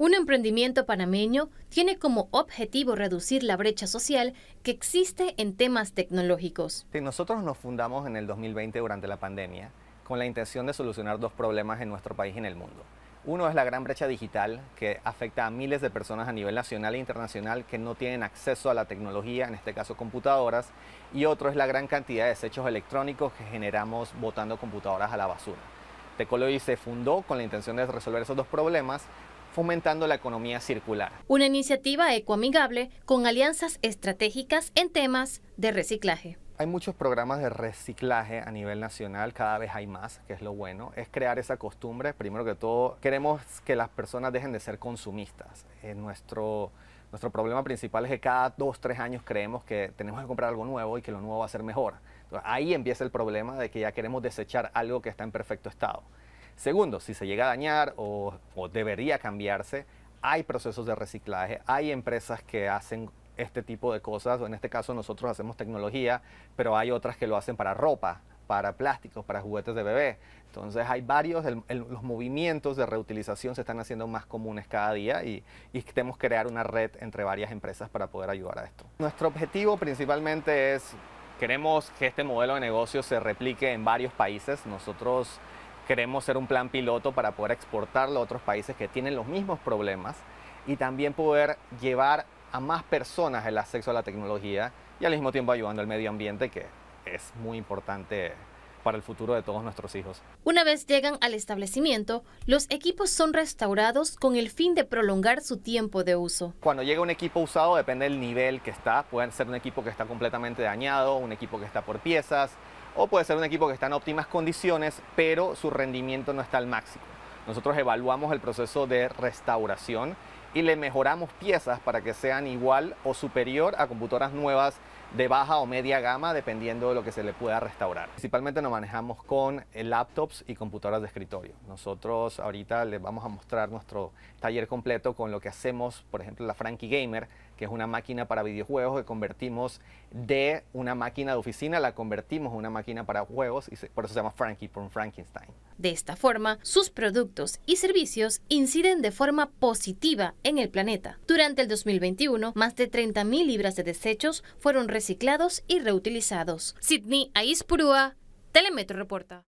Un emprendimiento panameño tiene como objetivo reducir la brecha social que existe en temas tecnológicos. Nosotros nos fundamos en el 2020 durante la pandemia con la intención de solucionar dos problemas en nuestro país y en el mundo. Uno es la gran brecha digital que afecta a miles de personas a nivel nacional e internacional que no tienen acceso a la tecnología, en este caso computadoras, y otro es la gran cantidad de desechos electrónicos que generamos botando computadoras a la basura. y se fundó con la intención de resolver esos dos problemas, fomentando la economía circular. Una iniciativa ecoamigable con alianzas estratégicas en temas de reciclaje. Hay muchos programas de reciclaje a nivel nacional, cada vez hay más, que es lo bueno. Es crear esa costumbre, primero que todo, queremos que las personas dejen de ser consumistas. Eh, nuestro, nuestro problema principal es que cada dos, tres años creemos que tenemos que comprar algo nuevo y que lo nuevo va a ser mejor. ahí empieza el problema de que ya queremos desechar algo que está en perfecto estado. Segundo, si se llega a dañar o, debería cambiarse, hay procesos de reciclaje, hay empresas que hacen este tipo de cosas, en este caso nosotros hacemos tecnología, pero hay otras que lo hacen para ropa, para plásticos, para juguetes de bebé. Entonces hay varios, los movimientos de reutilización se están haciendo más comunes cada día y, y queremos crear una red entre varias empresas para poder ayudar a esto. Nuestro objetivo principalmente es, queremos que este modelo de negocio se replique en varios países. Nosotros Queremos ser un plan piloto para poder exportarlo a otros países que tienen los mismos problemas y también poder llevar a más personas el acceso a la tecnología y al mismo tiempo ayudando al medio ambiente, que es muy importante para el futuro de todos nuestros hijos. Una vez llegan al establecimiento, los equipos son restaurados con el fin de prolongar su tiempo de uso. Cuando llega un equipo usado depende del nivel que está. Pueden ser un equipo que está completamente dañado, un equipo que está por piezas, o puede ser un equipo que está en óptimas condiciones, pero su rendimiento no está al máximo. Nosotros evaluamos el proceso de restauración y le mejoramos piezas para que sean igual o superior a computadoras nuevas de baja o media gama, dependiendo de lo que se le pueda restaurar. Principalmente nos manejamos con eh, laptops y computadoras de escritorio. Nosotros ahorita les vamos a mostrar nuestro taller completo con lo que hacemos, por ejemplo, la Frankie Gamer, que es una máquina para videojuegos que convertimos de una máquina de oficina, la convertimos en una máquina para juegos y por eso se llama Frankie, por Frankenstein. De esta forma, sus productos y servicios inciden de forma positiva en el planeta. Durante el 2021, más de 30.000 libras de desechos fueron reciclados y reutilizados. Sydney Aispurúa, Telemetro Reporta.